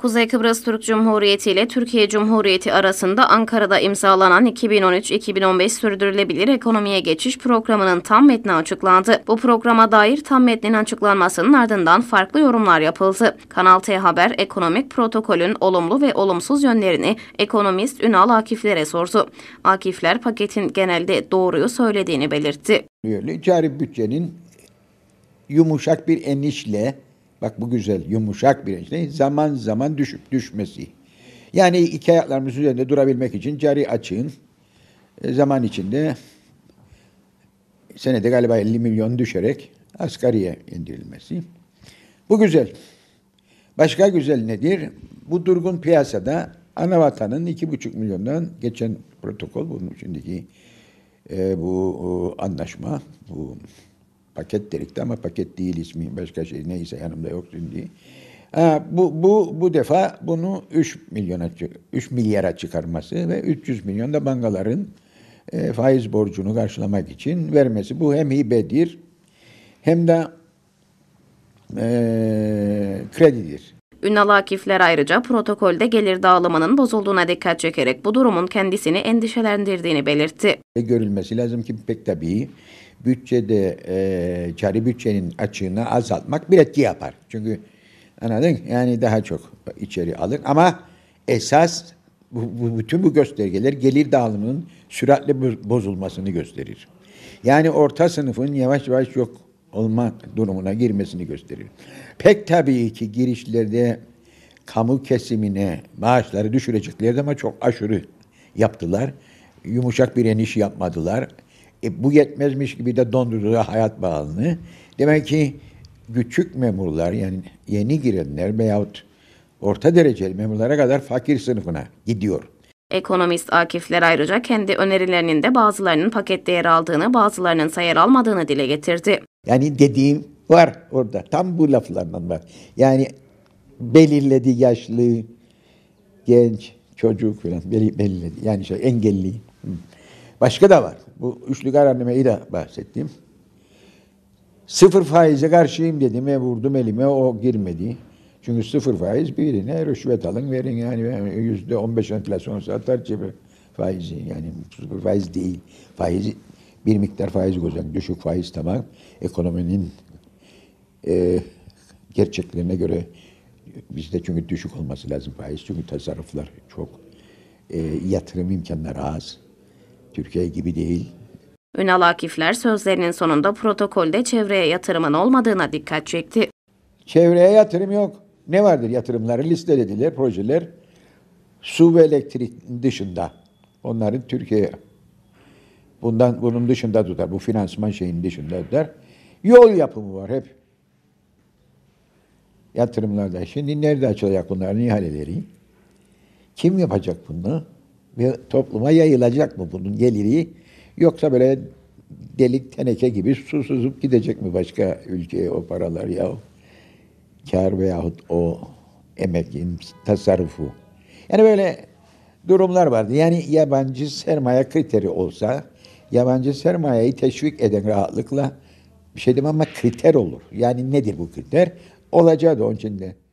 Kuzey Kıbrıs Türk Cumhuriyeti ile Türkiye Cumhuriyeti arasında Ankara'da imzalanan 2013-2015 Sürdürülebilir Ekonomiye Geçiş Programı'nın tam metni açıklandı. Bu programa dair tam metnin açıklanmasının ardından farklı yorumlar yapıldı. Kanal T Haber ekonomik protokolün olumlu ve olumsuz yönlerini ekonomist Ünal Akifler'e sordu. Akifler paketin genelde doğruyu söylediğini belirtti. Böyle cari bütçenin yumuşak bir enişle Bak bu güzel yumuşak bilinçle zaman zaman düşüp düşmesi. Yani iki ayaklarımız üzerinde durabilmek için cari açığın e, zaman içinde senede galiba 50 milyon düşerek asgariye indirilmesi. Bu güzel. Başka güzel nedir? Bu durgun piyasada ana vatanın buçuk milyondan geçen protokol bunun içindeki e, bu o, anlaşma, bu Paket delikti ama paket değil ismi. Başka şey neyse yanımda yok şimdi. Ha, bu, bu, bu defa bunu 3 milyona 3 milyara çıkarması ve 300 milyon da bankaların e, faiz borcunu karşılamak için vermesi. Bu hem hibedir hem de e, kredidir. Ünal Akifler ayrıca protokolde gelir dağılımının bozulduğuna dikkat çekerek bu durumun kendisini endişelendirdiğini belirtti. E, görülmesi lazım ki pek tabii bütçede e, cari bütçenin açığını azaltmak bir etki yapar. Çünkü anladın yani daha çok içeri alır ama esas bu, bu, bütün bu göstergeler gelir dağılımının süratle bozulmasını gösterir. Yani orta sınıfın yavaş yavaş yok olma durumuna girmesini gösterir. Pek tabii ki girişlerde kamu kesimine maaşları düşüreceklerdi ama çok aşırı yaptılar. Yumuşak bir eniş yapmadılar. E, bu yetmezmiş gibi de dondurdular hayat bağını. Demek ki küçük memurlar yani yeni girenler veyahut orta dereceli memurlara kadar fakir sınıfına gidiyor. Ekonomist Akifler ayrıca kendi önerilerinin de bazılarının pakette yer aldığını, bazılarının ise almadığını dile getirdi. Yani dediğim var orada. Tam bu laflardan var. Yani belirledi yaşlı, genç, çocuk falan belirledi. Yani şey engelli. Hı. Başka da var. Bu üçlü garantimeyi de bahsettiğim. Sıfır faize karşıyım dedim ve vurdum elime o girmedi. Çünkü sıfır faiz birine rüşvet alın verin yani yüzde on beş enflasyon satar cebi faizi yani sıfır faiz değil. Faiz bir miktar faiz koyacak. Düşük faiz tamam. Ekonominin e, gerçeklerine göre bizde çünkü düşük olması lazım faiz. Çünkü tasarruflar çok. E, yatırım imkanları az. Türkiye gibi değil. Ünal Akifler sözlerinin sonunda protokolde çevreye yatırımın olmadığına dikkat çekti. Çevreye yatırım yok. Ne vardır yatırımları? Listelediler projeler. Su ve elektrik dışında. Onların Türkiye'ye bundan bunun dışında tutar. Bu finansman şeyin dışında tutar. Yol yapımı var hep. Yatırımlarda. Şimdi nerede açılacak bunların ihaleleri? Kim yapacak bunu? ve topluma yayılacak mı bunun geliri? Yoksa böyle delik teneke gibi su süzüp gidecek mi başka ülkeye o paralar ya? Kar veyahut o emekin tasarrufu. Yani böyle durumlar vardı. Yani yabancı sermaye kriteri olsa yabancı sermayeyi teşvik eden rahatlıkla bir şey demem ama kriter olur. Yani nedir bu kriter? Olacağı da onun içinde.